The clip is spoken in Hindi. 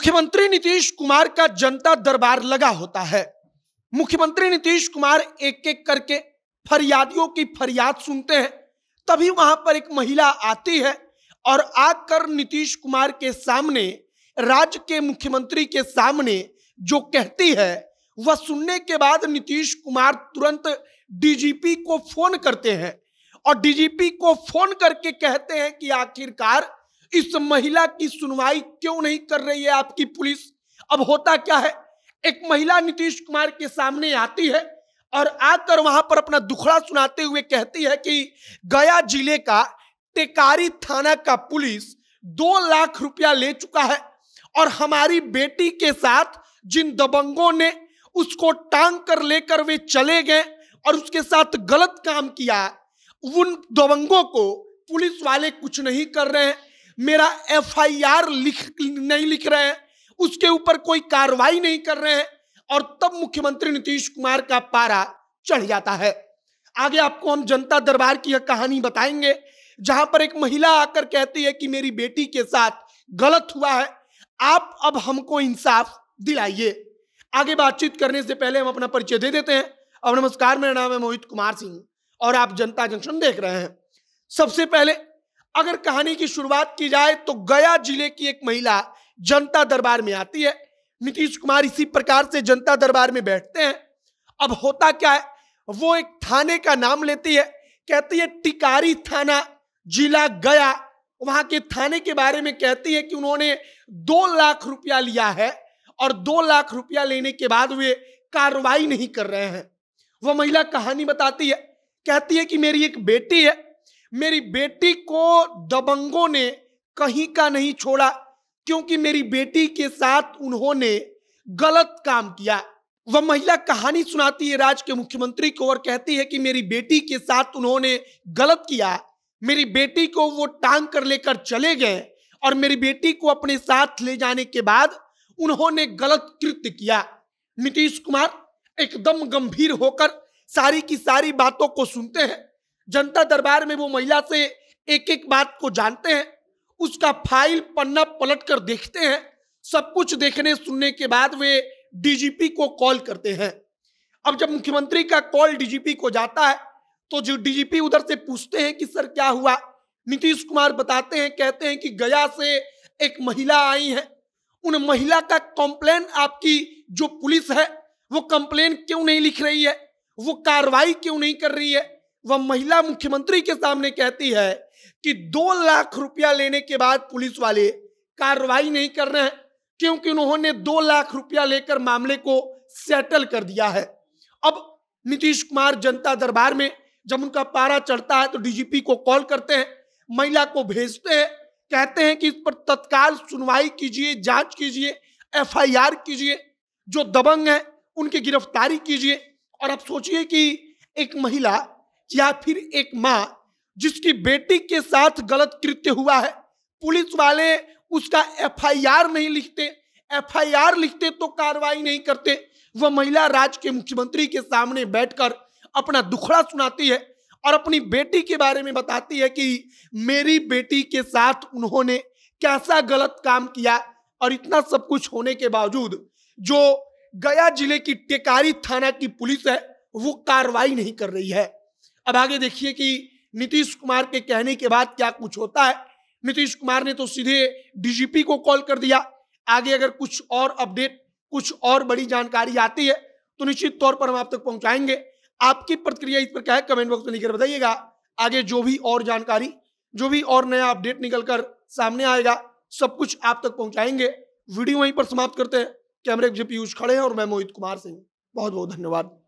मुख्यमंत्री नीतीश कुमार का जनता दरबार लगा होता है मुख्यमंत्री नीतीश कुमार एक एक करके फरियादियों की फरियाद सुनते हैं तभी वहां पर एक महिला आती है और आकर नीतीश कुमार के सामने राज्य के मुख्यमंत्री के सामने जो कहती है वह सुनने के बाद नीतीश कुमार तुरंत डीजीपी को फोन करते हैं और डीजीपी को फोन करके कहते हैं कि आखिरकार इस महिला की सुनवाई क्यों नहीं कर रही है आपकी पुलिस अब होता क्या है एक महिला नीतीश कुमार के सामने आती है और आकर वहां पर अपना दुखड़ा सुनाते हुए कहती है कि गया जिले का टेकारी थाना का पुलिस दो लाख रुपया ले चुका है और हमारी बेटी के साथ जिन दबंगों ने उसको टांग कर लेकर वे चले गए और उसके साथ गलत काम किया उन दबंगों को पुलिस वाले कुछ नहीं कर रहे हैं मेरा एफआईआर लिख नहीं लिख रहे हैं उसके ऊपर कोई कार्रवाई नहीं कर रहे हैं और तब मुख्यमंत्री नीतीश कुमार का पारा चढ़ जाता है आगे आपको हम जनता दरबार की यह कहानी बताएंगे जहां पर एक महिला आकर कहती है कि मेरी बेटी के साथ गलत हुआ है आप अब हमको इंसाफ दिलाइए आगे बातचीत करने से पहले हम अपना परिचय दे देते हैं और नमस्कार मेरा नाम है मोहित कुमार सिंह और आप जनता जंक्शन देख रहे हैं सबसे पहले अगर कहानी की शुरुआत की जाए तो गया जिले की एक महिला जनता दरबार में आती है नीतीश कुमार इसी प्रकार से जनता दरबार में बैठते हैं अब होता क्या है वो एक थाने का नाम लेती है कहती है टिकारी थाना जिला गया वहां के थाने के बारे में कहती है कि उन्होंने दो लाख रुपया लिया है और दो लाख रुपया लेने के बाद वे कार्रवाई नहीं कर रहे हैं वह महिला कहानी बताती है कहती है कि मेरी एक बेटी है मेरी बेटी को दबंगों ने कहीं का नहीं छोड़ा क्योंकि मेरी बेटी के साथ उन्होंने गलत काम किया वह महिला कहानी सुनाती है राज्य के मुख्यमंत्री को और कहती है कि मेरी बेटी के साथ उन्होंने गलत किया मेरी बेटी को वो टांग कर लेकर चले गए और मेरी बेटी को अपने साथ ले जाने के बाद उन्होंने गलत कृत्य किया नीतीश कुमार एकदम गंभीर होकर सारी की सारी बातों को सुनते हैं जनता दरबार में वो महिला से एक एक बात को जानते हैं उसका फाइल पन्ना पलट कर देखते हैं सब कुछ देखने सुनने के बाद वे डीजीपी को कॉल करते हैं अब जब मुख्यमंत्री का कॉल डीजीपी को जाता है तो जो डीजीपी उधर से पूछते हैं कि सर क्या हुआ नीतीश कुमार बताते हैं कहते हैं कि गया से एक महिला आई है उन महिला का कंप्लेन आपकी जो पुलिस है वो कंप्लेन क्यों नहीं लिख रही है वो कार्रवाई क्यों नहीं कर रही है वह महिला मुख्यमंत्री के सामने कहती है कि दो लाख रुपया लेने के बाद पुलिस वाले कार्रवाई नहीं कर रहे हैं क्योंकि उन्होंने दो लाख रुपया लेकर मामले को सेटल कर दिया है अब नीतीश कुमार जनता दरबार में जब उनका पारा चढ़ता है तो डीजीपी को कॉल करते हैं महिला को भेजते हैं कहते हैं कि इस पर तत्काल सुनवाई कीजिए जांच कीजिए एफआईआर कीजिए जो दबंग है उनकी गिरफ्तारी कीजिए और अब सोचिए कि एक महिला या फिर एक माँ जिसकी बेटी के साथ गलत कृत्य हुआ है पुलिस वाले उसका एफआईआर नहीं लिखते एफआईआर लिखते तो कार्रवाई नहीं करते वह महिला राज्य के मुख्यमंत्री के सामने बैठकर अपना दुखड़ा सुनाती है और अपनी बेटी के बारे में बताती है कि मेरी बेटी के साथ उन्होंने कैसा गलत काम किया और इतना सब कुछ होने के बावजूद जो गया जिले की टेकारी थाना की पुलिस है वो कार्रवाई नहीं कर रही है अब आगे देखिए कि नीतीश कुमार के कहने के बाद क्या कुछ होता है नीतीश कुमार ने तो सीधे डीजीपी को कॉल कर दिया आगे अगर कुछ और अपडेट कुछ और बड़ी जानकारी आती है तो निश्चित तौर पर हम आप तक पहुंचाएंगे आपकी प्रतिक्रिया इस पर क्या है कमेंट बॉक्स में लिखकर बताइएगा आगे जो भी और जानकारी जो भी और नया अपडेट निकल कर सामने आएगा सब कुछ आप तक पहुंचाएंगे वीडियो वहीं पर समाप्त करते हैं कैमरे के पीयूष खड़े हैं और मैं मोहित कुमार सिंह बहुत बहुत धन्यवाद